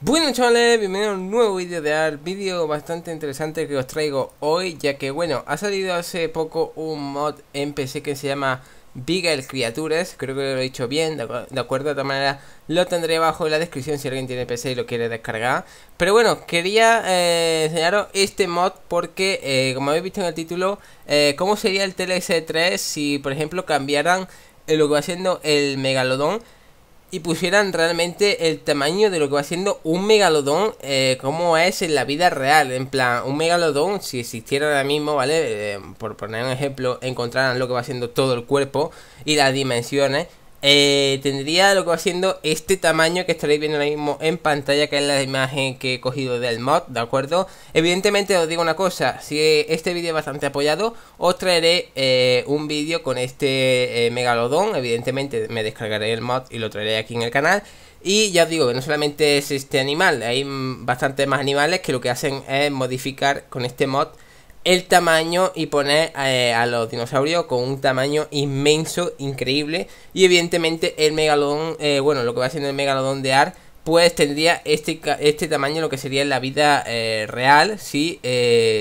Bueno chavales, bienvenidos a un nuevo vídeo de ART vídeo bastante interesante que os traigo hoy ya que bueno, ha salido hace poco un mod en PC que se llama Bigel Creatures, creo que lo he dicho bien, de, acuerdo, de otra manera lo tendré abajo en la descripción si alguien tiene PC y lo quiere descargar Pero bueno, quería eh, enseñaros este mod porque eh, como habéis visto en el título, eh, cómo sería el TLS3 si por ejemplo cambiaran lo que va siendo el Megalodón y pusieran realmente el tamaño de lo que va siendo un megalodón, eh, como es en la vida real. En plan, un megalodón, si existiera ahora mismo, ¿vale? Eh, por poner un ejemplo, encontraran lo que va siendo todo el cuerpo y las dimensiones eh, tendría lo que va siendo este tamaño que estaréis viendo ahora mismo en pantalla, que es la imagen que he cogido del mod, ¿de acuerdo? Evidentemente os digo una cosa, si este vídeo es bastante apoyado, os traeré eh, un vídeo con este eh, megalodón, evidentemente me descargaré el mod y lo traeré aquí en el canal. Y ya os digo que no solamente es este animal, hay mm, bastantes más animales que lo que hacen es modificar con este mod el tamaño y poner eh, a los dinosaurios con un tamaño inmenso, increíble. Y evidentemente el megalodón, eh, bueno, lo que va siendo el megalodón de Ar, pues tendría este, este tamaño, lo que sería en la vida eh, real, si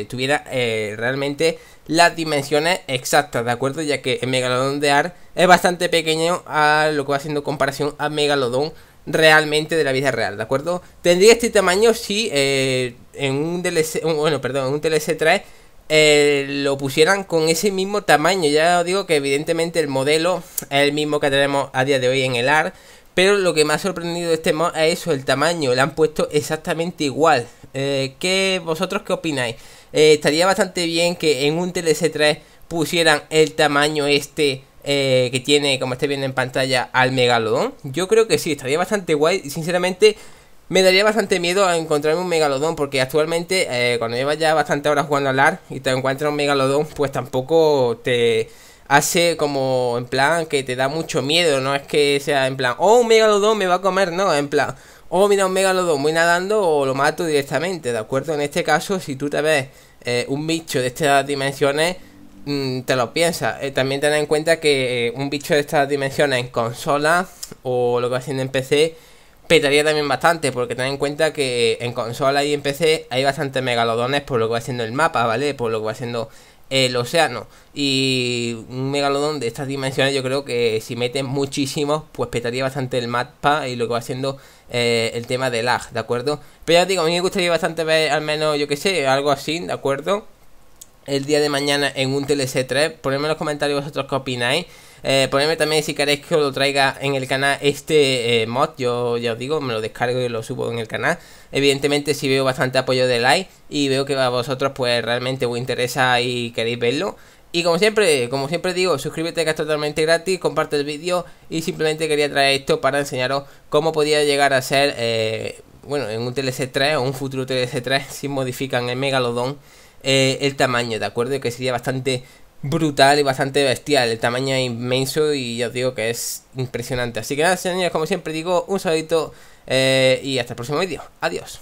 tuviera realmente las dimensiones exactas, ¿de acuerdo? Ya que el megalodón de Ar es bastante pequeño a lo que va haciendo comparación a megalodón realmente de la vida real, ¿de acuerdo? Tendría este tamaño si en un DLC, bueno, perdón, en un DLC 3 eh, lo pusieran con ese mismo tamaño. Ya os digo que evidentemente el modelo es el mismo que tenemos a día de hoy en el AR. Pero lo que me ha sorprendido de este mod es eso, el tamaño. Le han puesto exactamente igual. Eh, ¿qué, ¿Vosotros qué opináis? Eh, estaría bastante bien que en un TLC 3 pusieran el tamaño este eh, que tiene, como estáis viendo en pantalla, al megalodón. Yo creo que sí, estaría bastante guay. Sinceramente, me daría bastante miedo a encontrarme un megalodón, porque actualmente eh, cuando llevas ya bastante horas jugando al AR y te encuentras un megalodón, pues tampoco te hace como en plan que te da mucho miedo, no es que sea en plan, oh, un megalodón me va a comer, no, en plan, oh, mira, un megalodón, voy nadando o lo mato directamente, ¿de acuerdo? En este caso, si tú te ves eh, un bicho de estas dimensiones, mm, te lo piensas. Eh, también ten en cuenta que un bicho de estas dimensiones en consola o lo que haciendo en PC petaría también bastante, porque ten en cuenta que en consola y en PC hay bastantes megalodones por lo que va siendo el mapa, ¿vale? Por lo que va siendo el océano. Y un megalodón de estas dimensiones, yo creo que si meten muchísimos, pues petaría bastante el mapa y lo que va siendo eh, el tema del lag, ¿de acuerdo? Pero ya digo, a mí me gustaría bastante ver al menos, yo que sé, algo así, ¿de acuerdo? El día de mañana en un TLC3. Ponedme en los comentarios vosotros qué opináis. Eh, también si queréis que os lo traiga en el canal este eh, mod. Yo ya os digo, me lo descargo y lo subo en el canal. Evidentemente si veo bastante apoyo de like y veo que a vosotros pues realmente os interesa y queréis verlo. Y como siempre, como siempre digo, suscríbete que es totalmente gratis, comparte el vídeo y simplemente quería traer esto para enseñaros cómo podía llegar a ser, eh, bueno, en un TLC3 o un futuro TLC3 si modifican el megalodón, eh, el tamaño, ¿de acuerdo? Que sería bastante brutal y bastante bestial. El tamaño es inmenso y ya os digo que es impresionante. Así que nada, señores, como siempre digo, un saludito eh, y hasta el próximo vídeo. Adiós.